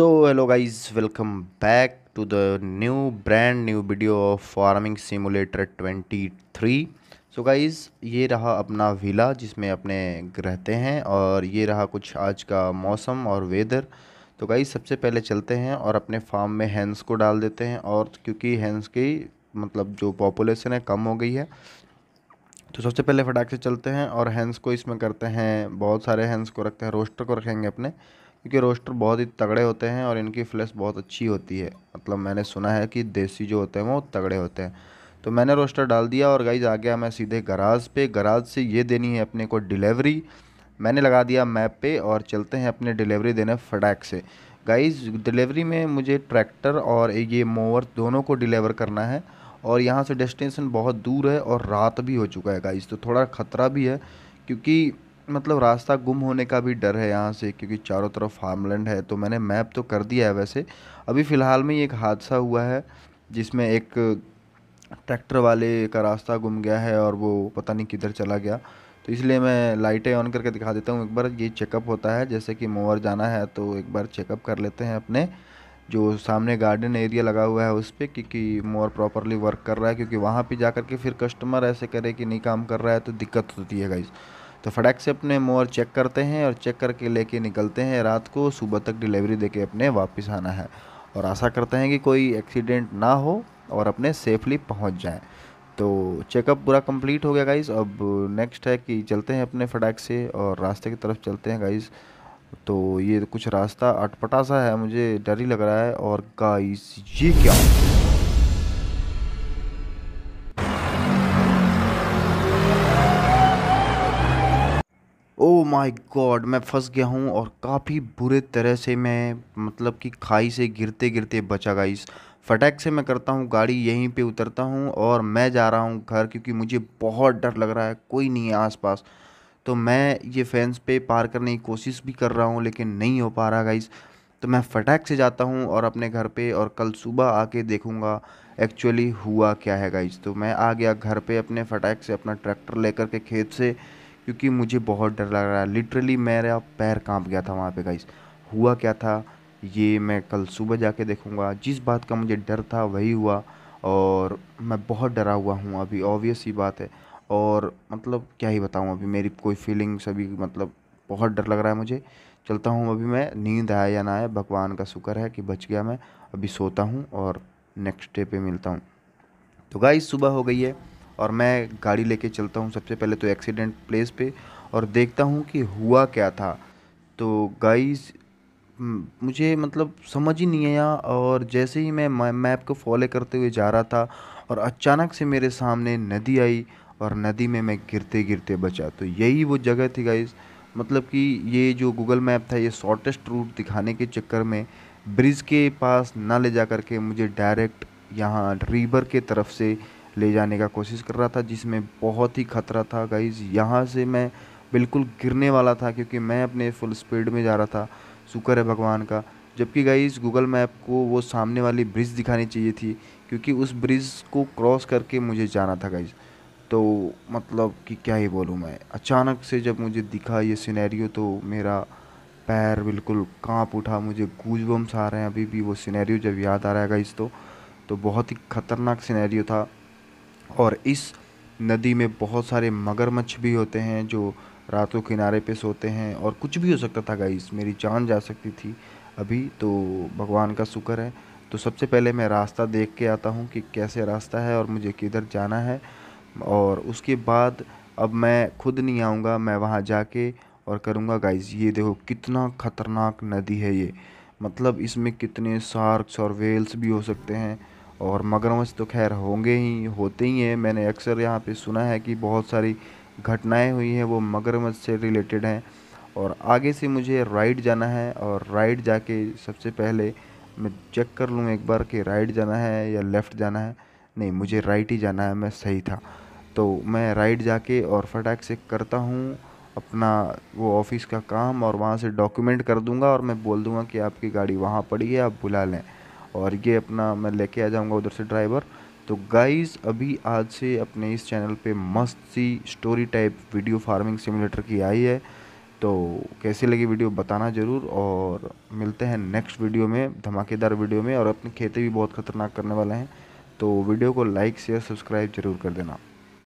so hello guys welcome back to the new brand new video of farming simulator 23 so guys ये रहा अपना villa जिसमें अपने रहते हैं और ये रहा कुछ आज का मौसम और वेदर तो गाइस सबसे पहले चलते हैं और अपने फार्म में हैंस को डाल देते हैं और क्योंकि हैंस की मतलब जो पॉपुलेशन है कम हो गई है तो सबसे पहले फटाक से चलते हैं और हैंस को इसमें करते हैं बहुत सारे हैंस को रखते हैं रोस्टर को रखेंगे अपने क्योंकि रोस्टर बहुत ही तगड़े होते हैं और इनकी फ्लैश बहुत अच्छी होती है मतलब मैंने सुना है कि देसी जो होते हैं वो तगड़े होते हैं तो मैंने रोस्टर डाल दिया और गाइज आ गया मैं सीधे गराज पे गराज से ये देनी है अपने को डिलीवरी मैंने लगा दिया मैप पे और चलते हैं अपने डिलीवरी देने फटैक से गाइज डिलीवरी में मुझे ट्रैक्टर और ये मोवर दोनों को डिलीवर करना है और यहाँ से डेस्टिनेशन बहुत दूर है और रात भी हो चुका है गाइज तो थोड़ा ख़तरा भी है क्योंकि मतलब रास्ता गुम होने का भी डर है यहाँ से क्योंकि चारों तरफ फार्मलैंड है तो मैंने मैप तो कर दिया है वैसे अभी फ़िलहाल में ही एक हादसा हुआ है जिसमें एक ट्रैक्टर वाले का रास्ता गुम गया है और वो पता नहीं किधर चला गया तो इसलिए मैं लाइटें ऑन करके दिखा देता हूँ एक बार ये चेकअप होता है जैसे कि मोवर जाना है तो एक बार चेकअप कर लेते हैं अपने जो सामने गार्डन एरिया लगा हुआ है उस पर क्योंकि मोर प्रॉपरली वर्क कर रहा है क्योंकि वहाँ पे जा कर के फिर कस्टमर ऐसे करे कि नहीं काम कर रहा है तो दिक्कत होती है गाइज़ तो फटैक से अपने मोर चेक करते हैं और चेक करके लेके निकलते हैं रात को सुबह तक डिलीवरी दे के अपने वापस आना है और आशा करते हैं कि कोई एक्सीडेंट ना हो और अपने सेफली पहुंच जाएं तो चेकअप पूरा कंप्लीट हो गया गाइस अब नेक्स्ट है कि चलते हैं अपने फटैक से और रास्ते की तरफ चलते हैं गाइस तो ये कुछ रास्ता अटपटा सा है मुझे डर ही लग रहा है और गाइस ये क्या ओ माय गॉड मैं फंस गया हूँ और काफ़ी बुरे तरह से मैं मतलब कि खाई से गिरते गिरते बचा गाइस फटैक से मैं करता हूँ गाड़ी यहीं पे उतरता हूँ और मैं जा रहा हूँ घर क्योंकि मुझे बहुत डर लग रहा है कोई नहीं है आसपास तो मैं ये फैंस पे पार करने की कोशिश भी कर रहा हूँ लेकिन नहीं हो पा रहा गाइस तो मैं फटैक से जाता हूँ और अपने घर पे और कल सुबह आके देखूँगा एक्चुअली हुआ क्या है गाइज तो मैं आ गया घर पे अपने फटैक से अपना ट्रैक्टर लेकर के खेत से क्योंकि मुझे बहुत डर लग रहा है लिटरली मेरा पैर कांप गया था वहाँ पे गाइस हुआ क्या था ये मैं कल सुबह जाके देखूँगा जिस बात का मुझे डर था वही हुआ और मैं बहुत डरा हुआ हूँ अभी ऑब्वियस ही बात है और मतलब क्या ही बताऊँ अभी मेरी कोई फीलिंग्स अभी मतलब बहुत डर लग रहा है मुझे चलता हूँ अभी मैं नींद आया या ना आया भगवान का शुक्र है कि बच गया मैं अभी सोता हूँ और नेक्स्ट डे पे मिलता हूँ तो गाइस सुबह हो गई है और मैं गाड़ी लेके चलता हूँ सबसे पहले तो एक्सीडेंट प्लेस पे और देखता हूँ कि हुआ क्या था तो गाइस मुझे मतलब समझ ही नहीं आया और जैसे ही मैं मैप को फॉलो करते हुए जा रहा था और अचानक से मेरे सामने नदी आई और नदी में मैं गिरते गिरते बचा तो यही वो जगह थी गाइस मतलब कि ये जो गूगल मैप था ये शॉर्टेस्ट रूट दिखाने के चक्कर में ब्रिज के पास ना ले जा कर के मुझे डायरेक्ट यहाँ रिवर के तरफ से ले जाने का कोशिश कर रहा था जिसमें बहुत ही ख़तरा था गाइज़ यहाँ से मैं बिल्कुल गिरने वाला था क्योंकि मैं अपने फुल स्पीड में जा रहा था शुक्र है भगवान का जबकि गाइज गूगल मैप को वो सामने वाली ब्रिज दिखानी चाहिए थी क्योंकि उस ब्रिज को क्रॉस करके मुझे जाना था गाइज तो मतलब कि क्या ही बोलूँ मैं अचानक से जब मुझे दिखा ये सीनैरियो तो मेरा पैर बिल्कुल कांप उठा मुझे गूजबम्स आ रहे हैं अभी भी वो सीनैरियो जब याद आ रहा है गाइज तो तो बहुत ही ख़तरनाक सीनैरियो था और इस नदी में बहुत सारे मगरमच्छ भी होते हैं जो रातों किनारे पे सोते हैं और कुछ भी हो सकता था गाइस मेरी जान जा सकती थी अभी तो भगवान का शुक्र है तो सबसे पहले मैं रास्ता देख के आता हूँ कि कैसे रास्ता है और मुझे किधर जाना है और उसके बाद अब मैं खुद नहीं आऊँगा मैं वहाँ जाके और करूँगा गाइस ये देखो कितना ख़तरनाक नदी है ये मतलब इसमें कितने शार्क्स और वेल्स भी हो सकते हैं और मगरमच्छ तो खैर होंगे ही होते ही हैं मैंने अक्सर यहाँ पे सुना है कि बहुत सारी घटनाएं हुई हैं वो मगरमच्छ से रिलेटेड हैं और आगे से मुझे राइड जाना है और राइड जाके सबसे पहले मैं चेक कर लूँ एक बार कि राइट जाना है या लेफ़्ट जाना है नहीं मुझे राइट ही जाना है मैं सही था तो मैं राइट जाके और फटाक से करता हूँ अपना वो ऑफिस का काम और वहाँ से डॉक्यूमेंट कर दूँगा और मैं बोल दूँगा कि आपकी गाड़ी वहाँ पड़ी है आप बुला लें और ये अपना मैं लेके आ जाऊँगा उधर से ड्राइवर तो गाइस अभी आज से अपने इस चैनल पे मस्त सी story type video farming simulator की आई है तो कैसी लगी वीडियो बताना ज़रूर और मिलते हैं नेक्स्ट वीडियो में धमाकेदार वीडियो में और अपने खेती भी बहुत ख़तरनाक करने वाले हैं तो वीडियो को लाइक शेयर सब्सक्राइब जरूर कर देना